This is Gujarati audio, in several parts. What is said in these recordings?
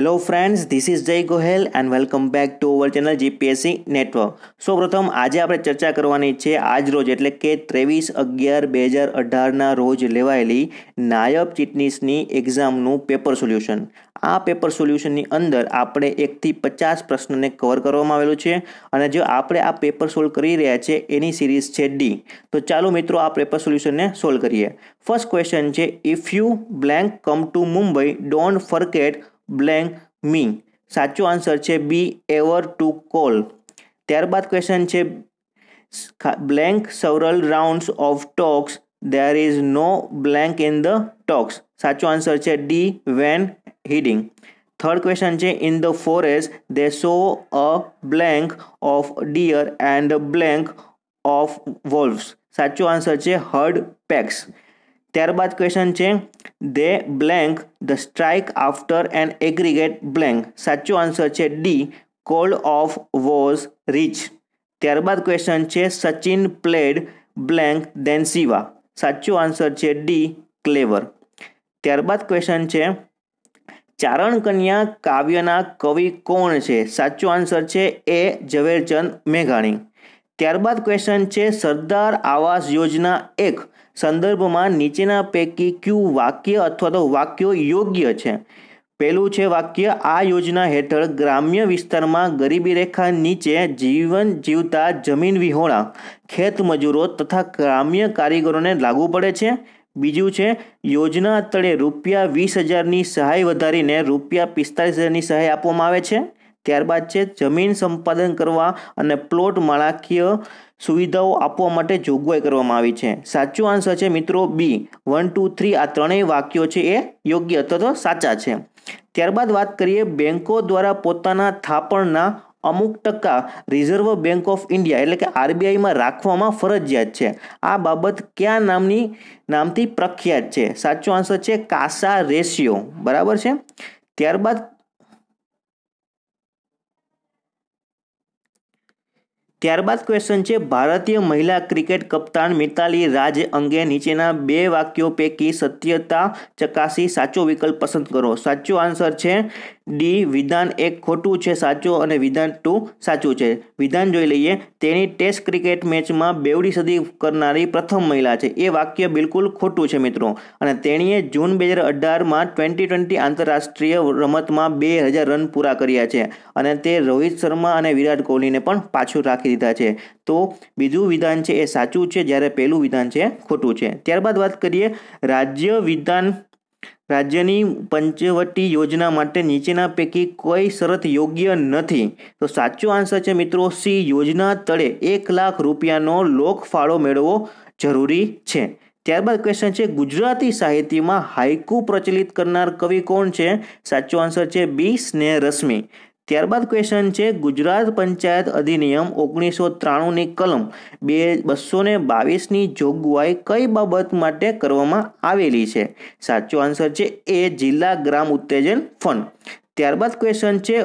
hello friends this is Jay Gohel and welcome back to our channel GPSC network સૌ પ્રથમ આજે આપણે ચર્ચા કરવાની છે આજ રોજ એટલે કે ત્રેવીસ અગિયાર બે હજાર અઢારના રોજ લેવાયેલી નાયબ ચીટનીસની એક્ઝામનું પેપર સોલ્યુશન આ પેપર સોલ્યુશનની અંદર આપણે એકથી પચાસ પ્રશ્નને કવર કરવામાં આવેલું છે અને જો આપણે આ પેપર સોલ્વ કરી રહ્યા છે એની સિરીઝ છે ડી તો ચાલો મિત્રો આ પેપર સોલ્યુશનને સોલ્વ કરીએ ફર્સ્ટ ક્વેશ્ચન છે if you blank come to Mumbai don't forget blank me સાચો આન્સર છે બી એવર ટુ કોલ ત્યારબાદ ક્વેશ્ચન છે blank several rounds of talks there is no blank in the talks સાચો આન્સર છે D when hiding third question છે in the forest they saw a blank of deer and blank of wolves સાચો આન્સર છે હર્ડ પેક્સ ત્યારબાદ ક્વેશ્ચન છે they blank the strike after an aggregate blank સાચો આન્સર છે D called off was reached ત્યારબાદ ક્વેશ્ચન છે Sachin played blank than Shiva સાચો આન્સર છે ડી ક્લેવર ત્યારબાદ ક્વેશ્ચન છે ચારણ કન્યા કાવ્યના કવિ કોણ છે સાચો આન્સર છે એ ઝવેરચંદ મેઘાણી ત્યારબાદ ક્વેશ્ચન છે સરદાર આવાસ યોજના એક સંદર્ભમાં નીચેના પૈકી ક્યુ વાક્ય અથવા તો વાક્યો યોગ્ય છે પહેલું છે વાક્ય આ યોજના હેઠળ ગ્રામ્ય વિસ્તારમાં ગરીબી રેખા નીચે જીવન જીવતા જમીન વિહોણા ખેત મજૂરો તથા ગ્રામ્ય કારીગરોને લાગુ પડે છે બીજું છે યોજના તળે રૂપિયા વીસ હજારની સહાય વધારીને રૂપિયા પિસ્તાલીસ હજારની સહાય આપવામાં આવે છે ત્યારબાદ છે જમીન સંપાદન કરવા અને પ્લોટ માળાકીય સુવિધાઓ આપવા માટે જોગવાઈ કરવામાં આવી છે સાચો આન્સર છે મિત્રો બી વન ટુ થ્રી આ ત્રણેય વાક્યો છે એ યોગ્ય અથવા તો સાચા છે ત્યારબાદ વાત કરીએ બેન્કો દ્વારા પોતાના થાપણના અમુક ટકા રિઝર્વ બેંક ઓફ ઇન્ડિયા એટલે કે આરબીઆઈમાં રાખવામાં ફરજિયાત છે આ બાબત કયા નામની નામથી પ્રખ્યાત છે સાચો આન્સર છે કાસા રેશિયો બરાબર છે ત્યારબાદ ત્યારબાદ ક્વેશ્ચન છે ભારતીય મહિલા ક્રિકેટ કપ્તાન મિતાલી રાજ અંગે નીચેના બે વાક્યો પૈકી સત્યતા ચકાસી સાચો વિકલ્પ પસંદ કરો સાચો આન્સર છે ડી વિધાન એક ખોટું છે સાચું અને વિધાન ટુ સાચું છે વિધાન જોઈ લઈએ તેની ટેસ્ટ ક્રિકેટ મેચમાં બેવડી સદી કરનારી પ્રથમ મહિલા છે એ વાક્ય બિલકુલ ખોટું છે મિત્રો અને તેણીએ જૂન બે હજાર અઢારમાં ટ્વેન્ટી ટ્વેન્ટી આંતરરાષ્ટ્રીય રમતમાં બે હજાર રન પૂરા કર્યા છે અને તે રોહિત શર્મા અને વિરાટ કોહલીને પણ પાછું રાખી દીધા છે તો બીજું વિધાન છે એ સાચું છે જ્યારે પહેલું વિધાન છે ખોટું છે ત્યારબાદ વાત કરીએ રાજ્ય વિધાન રાજ્યની પંચવટી યોજના માટે નીચેના પૈકી કોઈ શરત યોગ્ય નથી તો સાચો આન્સર છે મિત્રો સી યોજના તળે એક લાખ રૂપિયાનો લોકફાળો મેળવવો જરૂરી છે ત્યારબાદ ક્વેશ્ચન છે ગુજરાતી સાહિત્યમાં હાઇકુ પ્રચલિત કરનાર કવિ કોણ છે સાચો આન્સર છે બી સ્નેહ રશ્મિ ત્યારબાદ ક્વેશ્ચન છે ગુજરાત પંચાયત અધિનિયમ ઓગણીસો ત્રાણુંની કલમ બે બસો ને બાવીસની જોગવાઈ કઈ બાબત માટે કરવામાં આવેલી છે સાચો આન્સર છે એ જિલ્લા ગ્રામ ઉત્તેજન ફંડ ત્યારબાદ ક્વેશ્ચન છે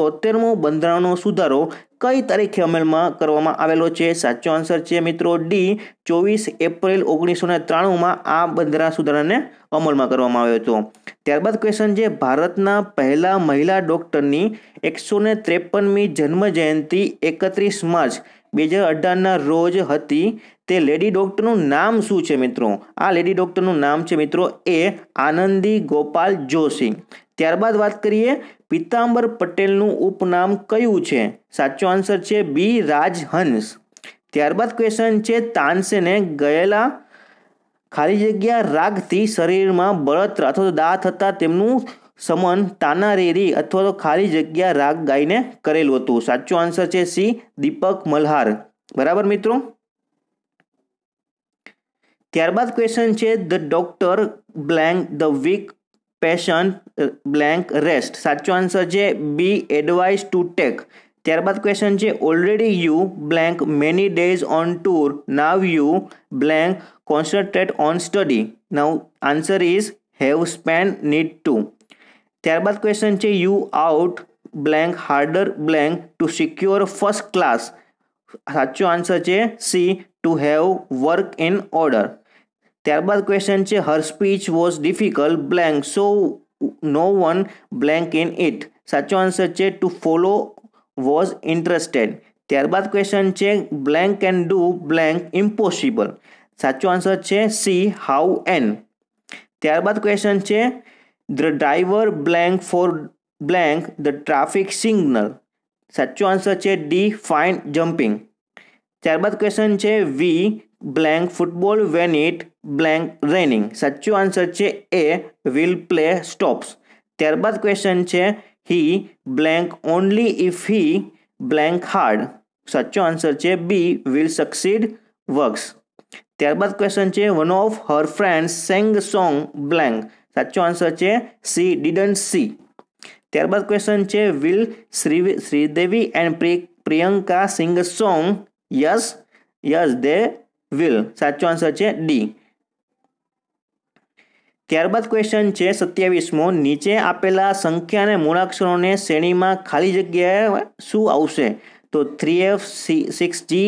તોતેરમો બંધારણનો સુધારો કઈ તારીખે અમલમાં કરવામાં આવેલો છે સાચો આન્સર છે મિત્રો ડી ચોવીસ એપ્રિલ ઓગણીસો ને ત્રાણુંમાં આ બંધારણ સુધારાને અમલમાં કરવામાં આવ્યો હતો ત્યારબાદ ક્વેશ્ચન છે ભારતના પહેલા મહિલા ડૉક્ટરની એકસો ને ત્રેપનમી જન્મ જયંતિ એકત્રીસ માર્ચ બે હજાર અઢારના રોજ હતી તે લેડી ડૉક્ટરનું નામ શું છે મિત્રો આ લેડી ડૉક્ટરનું નામ છે મિત્રો એ આનંદી ગોપાલ જોશી ત્યારબાદ વાત કરીએ પિતાંબર પટેલનું ઉપનામ કયું છે સાચો આન્સર છે બી રાજહંસ ત્યારબાદ ક્વેશ્ચન છે તાનસેને ગયેલા ખાલી જગ્યા રાગથી શરીરમાં બળતરા અથવા તો દા થતાં તેમનું સમન તાનારેરી અથવા તો ખાલી જગ્યા રાગ ગાઈને કરેલું હતું સાચો આન્સર છે સી દીપક મલ્હાર બરાબર મિત્રો ત્યારબાદ ક્વેશ્ચન છે the doctor blank the weak patient blank rest साचो आंसर है बी एडवाइस टू टेक त्यारबाद क्वेश्चन है already you blank many days on tour now you blank concentrate on study now answer is have spent need to त्यारबाद क्वेश्चन है you ought blank harder blank to secure first class साचो आंसर है C to have work in order ત્યારબાદ ક્વેશ્ચન છે her speech was difficult blank so no one blank in it સાચો આન્સર છે ટુ ફોલો વોઝ ઇન્ટરેસ્ટેડ ત્યારબાદ ક્વેશ્ચન છે blank can do blank impossible સાચો આન્સર છે સી હાઉ એન ત્યારબાદ ક્વેશ્ચન છે the driver blank for blank the traffic signal સાચો આન્સર છે ડી ફાઇન જમ્પિંગ ત્યારબાદ ક્વેશ્ચન છે we blank football when it blank raining સાચો answer A will play stops ત્યારબાદ question છે he blank only if he blank hard સાચો આન્સર છે b will succeed works ત્યારબાદ question છે one of her friends sang song blank સાચો આન્સર છે she didn't see ત્યારબાદ question છે will Shri Sridevi and Priyanka sing song Yes Yes they will સાચો આન્સર છે ડી ત્યારબાદ ક્વેશ્ચન છે સત્યાવીસમો નીચે આપેલા સંખ્યા અને મૂળાક્ષરોને શ્રેણીમાં ખાલી જગ્યાએ શું આવશે તો three F C six G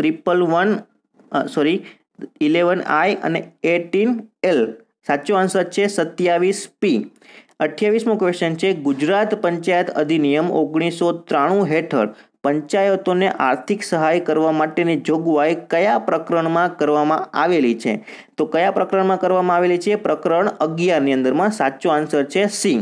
triple one sorry eleven I અને એટીન એલ સાચો આન્સર છે સત્યાવીસ પી અઠ્યાવીસમો ક્વેશ્ચન છે ગુજરાત પંચાયત અધિનિયમ ઓગણીસો ત્રાણું હેઠળ પંચાયતોને આર્થિક સહાય કરવા માટેની જોગવાઈ કયા પ્રકરણમાં કરવામાં આવેલી છે તો કયા પ્રકરણમાં કરવામાં આવેલી છે પ્રકરણ અગિયારની અંદરમાં સાચો આન્સર છે સી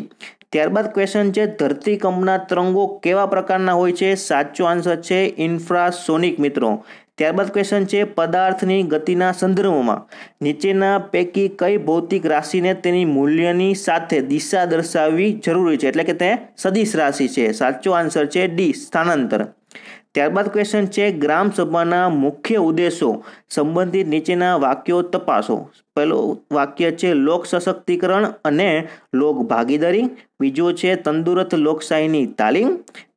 ત્યારબાદ ક્વેશ્ચન છે ધરતીકંપના તરંગો કેવા પ્રકારના હોય છે સાચો આન્સર છે ઇન્ફ્રાસોનિક મિત્રો ત્યારબાદ ક્વેશ્ચન છે પદાર્થની ગતિના સંદર્ભમાં નીચેના પૈકી કઈ ભૌતિક રાશિને તેની મૂલ્યની સાથે દિશા દર્શાવવી જરૂરી છે એટલે કે તે સદિશ રાશિ છે સાચો આન્સર છે ડી સ્થાનાંતર ત્યારબાદ ક્વેશ્ચન છે ગ્રામ સભાના મુખ્ય ઉદ્દેશો સંબંધિત નીચેના વાક્યો તપાસો પહેલું વાક્ય છે લોક સશક્તિકરણ અને લોક ભાગીદારી બીજો છે તંદુરસ્ત લોકશાહીની તાલીમ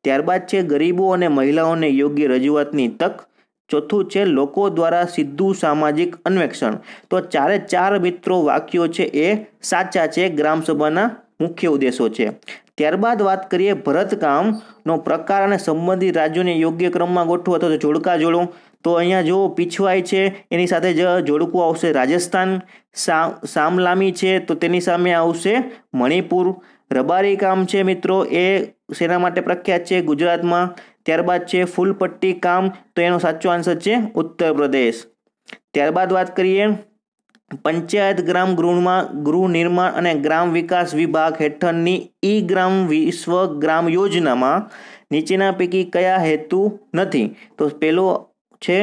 ત્યારબાદ છે ગરીબો અને મહિલાઓને યોગ્ય રજૂઆતની તક ચોથું છે લોકો દ્વારા સીધું સામાજિક અન્વેષણ તો ચારે ચાર મિત્રો વાક્યો છે એ સાચા છે ગ્રામસભાના મુખ્ય ઉદ્દેશો છે ત્યારબાદ વાત કરીએ ભરતકામનો પ્રકાર અને સંબંધિત રાજ્યોને યોગ્ય ક્રમમાં ગોઠવો તો જોડકા જોડો તો અહીંયા જો પીછવાઈ છે એની સાથે જ જોડકું આવશે રાજસ્થાન સામલામી છે તો તેની સામે આવશે મણિપુર રબારી કામ છે મિત્રો એ શેના માટે પ્રખ્યાત છે ગુજરાતમાં ત્યારબાદ છે ફૂલપટ્ટી કામ તો એનો સાચો આન્સર છે ઉત્તર પ્રદેશ ત્યારબાદ વાત કરીએ પંચાયત ગ્રામ ગૃહમાં ગૃહ નિર્માણ અને ગ્રામ વિકાસ વિભાગ હેઠળની ઈ ગ્રામ વિશ્વ ગ્રામ યોજનામાં નીચેના પૈકી કયા હેતુ નથી તો પેલો છે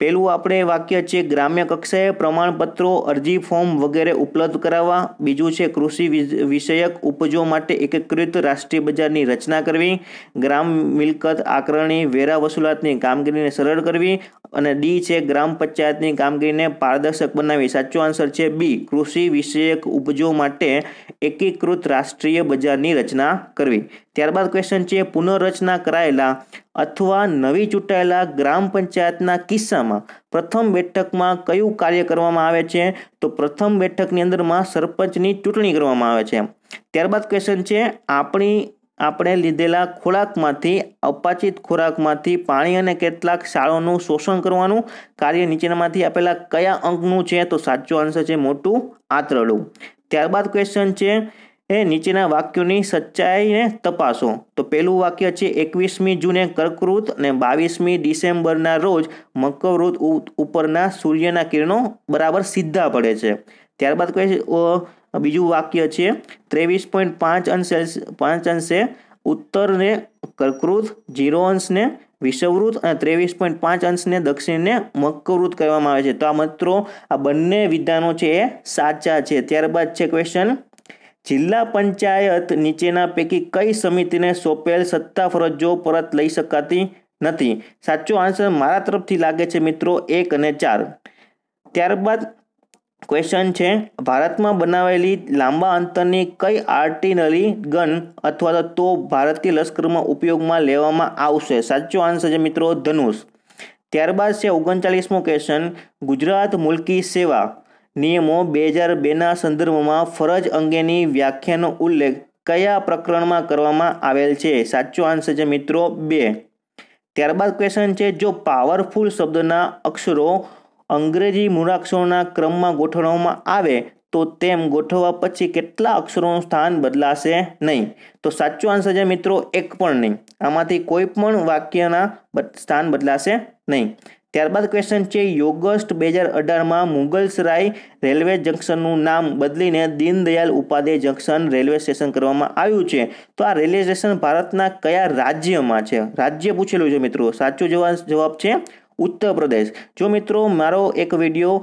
પહેલું આપણે વાક્ય છે ગ્રામ્ય કક્ષાએ પ્રમાણપત્રો અરજી ફોર્મ વગેરે ઉપલબ્ધ કરાવવા બીજું છે કૃષિ વિષયક ઉપજો માટે એકીકૃત રાષ્ટ્રીય બજારની રચના કરવી ગ્રામ મિલકત આકરણી વેરા વસૂલાતની કામગીરીને સરળ કરવી અને ડી છે ગ્રામ પંચાયતની કામગીરીને પારદર્શક બનાવી સાચો આન્સર છે બી કૃષિ વિષયક ઉપજો માટે એકીકૃત રાષ્ટ્રીય બજારની રચના કરવી ત્યારબાદ ક્વેશ્ચન છે પુનઃરચના કરાયેલા અથવા નવી ચૂંટાયેલા ગ્રામ પંચાયતના કિસ્સામાં પ્રથમ બેઠકમાં કયું કાર્ય કરવામાં આવે છે તો પ્રથમ બેઠકની અંદરમાં સરપંચની ચૂંટણી કરવામાં આવે છે ત્યારબાદ ક્વેશ્ચન છે આપણી આપણે લીધેલા ખોરાકમાંથી અપાચિત ખોરાકમાંથી પાણી અને કેટલાક શાળોનું શોષણ કરવાનું કાર્ય નીચેનામાંથી આપેલા કયા અંકનું છે તો સાચો આન્સર છે મોટું આંતરડું ત્યારબાદ ક્વેશ્ચન છે એ નીચેના વાક્યોની સચ્ચાઈને તપાસો તો પહેલું વાક્ય છે એકવીસમી જૂને કર્કવૃત અને બાવીસમી ડિસેમ્બરના રોજ મકરવૃત ઉપરના સૂર્યના કિરણો બરાબર સીધા પડે છે ત્યારબાદ કહે છે બીજું વાક્ય છે ત્રેવીસ પોઈન્ટ પાંચ અંશ પાંચ અંશે ઉત્તરને કર્કૃત જીરો અંશને વિષવૃત અને ત્રેવીસ પોઈન્ટ પાંચ અંશને દક્ષિણને મકવૃત કહેવામાં આવે છે તો આ મિત્રો આ બંને વિધાનો છે એ સાચા છે ત્યારબાદ છે ક્વેશ્ચન જિલ્લા પંચાયત નીચેના પૈકી કઈ સમિતિને સોંપેલ સત્તા ફરજો પરત લઈ શકાતી નથી સાચો આન્સર મારા તરફથી લાગે છે મિત્રો એક અને ચાર ત્યારબાદ ક્વેશ્ચન છે ભારતમાં બનાવેલી લાંબા અંતરની કઈ આર્ટિનરી ગન અથવા તો ભારતીય લશ્કરમાં ઉપયોગમાં લેવામાં આવશે સાચો આન્સર છે મિત્રો ધનુષ ત્યારબાદ છે ઓગણચાલીસમો ક્વેશ્ચન ગુજરાત મુલકી સેવા નિયમો બે હજાર બેના સંદર્ભમાં ફરજ અંગેની વ્યાખ્યાનો ઉલ્લેખ કયા પ્રકરણમાં કરવામાં આવેલ છે સાચો આન્સર છે મિત્રો બે ત્યારબાદ ક્વેશ્ચન છે જો પાવરફુલ શબ્દના અક્ષરો અંગ્રેજી મૂળાક્ષરોના ક્રમમાં ગોઠવવામાં આવે તો તેમ ગોઠવવા પછી કેટલા અક્ષરોનું સ્થાન બદલાશે નહીં તો સાચો આન્સર છે મિત્રો એક પણ નહીં આમાંથી કોઈ પણ વાક્યના સ્થાન બદલાશે નહીં ત્યારબાદ ક્વેશ્ચન છે યોગસ્ટ બે હજાર અઢારમાં મુગલસરાય રેલવે જંકશનનું નામ બદલીને Deendayal Upadhyay junction railway station કરવામાં આવ્યું છે તો આ રેલવે સ્ટેશન ભારતના કયા રાજ્યમાં છે રાજ્ય પૂછેલું છે મિત્રો સાચો જવાબ છે ઉત્તર પ્રદેશ જો મિત્રો મારો એક વિડીયો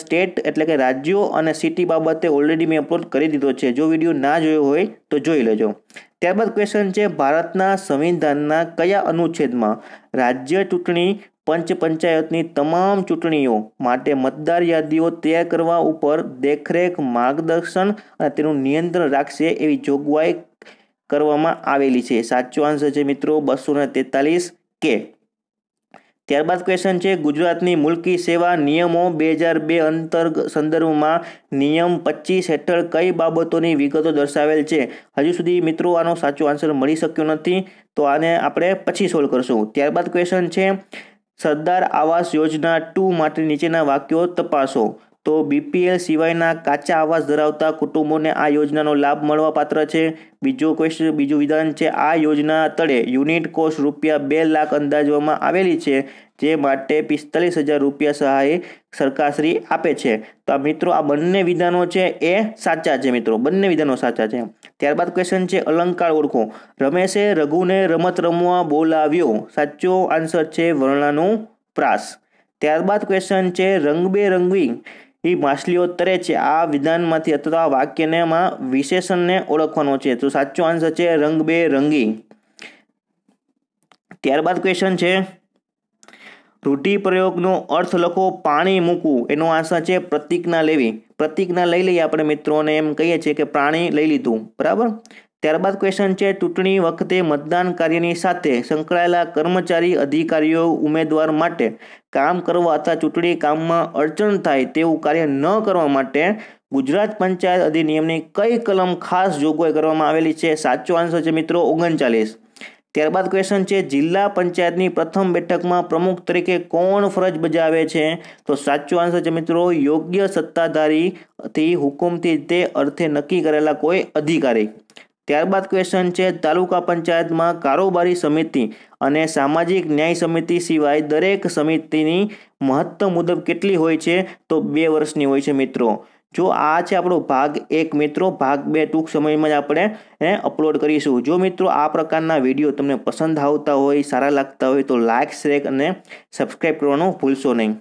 સ્ટેટ એટલે કે રાજ્યો અને સિટી બાબતે ઓલરેડી મેં અપલોડ કરી દીધો છે જો વિડીયો ના જોયો હોય તો જોઈ લેજો ત્યારબાદ ક્વેશ્ચન છે ભારતના સંવિધાનના કયા અનુચ્છેદમાં રાજ્ય ચૂંટણી પંચ પંચાયતની તમામ ચૂંટણીઓ માટે મતદાર યાદીઓ તૈયાર કરવા ઉપર દેખરેખ માર્ગદર્શન અને તેનું નિયંત્રણ રાખશે એવી જોગવાઈ કરવામાં આવેલી છે સાચો આન્સર છે મિત્રો બસો ને તેતાલીસ કે ત્યારબાદ ક્વેશ્ચન છે ગુજરાતની મુલકી સેવા નિયમો બે હજાર બે અંતર્ગ સંદર્ભમાં નિયમ પચીસ હેઠળ કઈ બાબતોની વિગતો દર્શાવેલ છે હજુ સુધી મિત્રો આનો સાચો આન્સર મળી શક્યો નથી તો આને આપણે પછી સોલ્વ કરશું ત્યારબાદ ક્વેશ્ચન છે સરદાર આવાસ યોજના ટુ માટે નીચેના વાક્યો તપાસો તો બીપીએલ સિવાયના કાચા આવાસ ધરાવતા કુટુંબોને આ યોજનાનો લાભ મળવા પાત્ર છે બીજો ક્વેશ્ચન બીજું વિધાન છે આ યોજના તળે યુનિટ કોસ્ટ રૂપિયા બે લાખ અંદાજવામાં આવેલી છે જે માટે પિસ્તાલીસ હજાર રૂપિયા સહાય સરકારશ્રી આપે છે તો આ મિત્રો આ બંને વિધાનો છે એ સાચા છે મિત્રો બંને વિધાનો સાચા છે ત્યારબાદ ક્વેશ્ચન છે અલંકાર ઓળખો રમેશે રઘુને રમત રમવા બોલાવ્યો સાચો આન્સર છે વર્ણાનું પ્રાસ ત્યારબાદ ક્વેશ્ચન છે રંગબેરંગી એ માછલીઓ તરે છે આ વિધાનમાંથી અથવા આ વિશેષણને ઓળખવાનો છે તો સાચો આન્સર છે રંગબેરંગી ત્યારબાદ ક્વેશ્ચન છે રૂઢિ પ્રયોગનો અર્થ લખો પાણી મૂકવું એનો આન્સર છે પ્રતિજ્ઞા લેવી પ્રતિજ્ઞા લઈ લઈએ આપણે મિત્રોને એમ કહીએ છીએ કે પ્રાણી લઈ લીધું બરાબર ત્યારબાદ ક્વેશ્ચન છે ચૂંટણી વખતે મતદાન કાર્યની સાથે સંકળાયેલા કર્મચારી અધિકારીઓ ઉમેદવાર માટે કામ કરવા અથવા ચૂંટણી કામમાં અડચણ થાય તેવું કાર્ય ન કરવા માટે ગુજરાત પંચાયત અધિનિયમની કઈ કલમ ખાસ જોગવાઈ કરવામાં આવેલી છે સાચો આન્સર છે મિત્રો ઓગણચાલીસ ત્યારબાદ ક્વેશ્ચન છે જિલ્લા પંચાયતની પ્રથમ બેઠકમાં પ્રમુખ તરીકે કોણ ફરજ બજાવે છે તો સાચો આન્સર છે મિત્રો યોગ્ય સત્તાધારીથી હુકુમથી તે અર્થે નક્કી કરેલા કોઈ અધિકારી ત્યારબાદ ક્વેશ્ચન છે તાલુકા પંચાયતમાં કારોબારી સમિતિ અને સામાજિક ન્યાય સમિતિ સિવાય દરેક સમિતિની મહત્તમ મુદત કેટલી હોય છે તો બે વર્ષની હોય છે મિત્રો જો આ છે આપણો ભાગ એક મિત્રો ભાગ બે ટૂંક સમયમાં જ આપણે એને અપલોડ કરીશું જો મિત્રો આ પ્રકારના વિડીયો તમને પસંદ આવતા હોય સારા લાગતા હોય તો લાઇક શેર અને સબસ્ક્રાઈબ કરવાનું ભૂલશો નહીં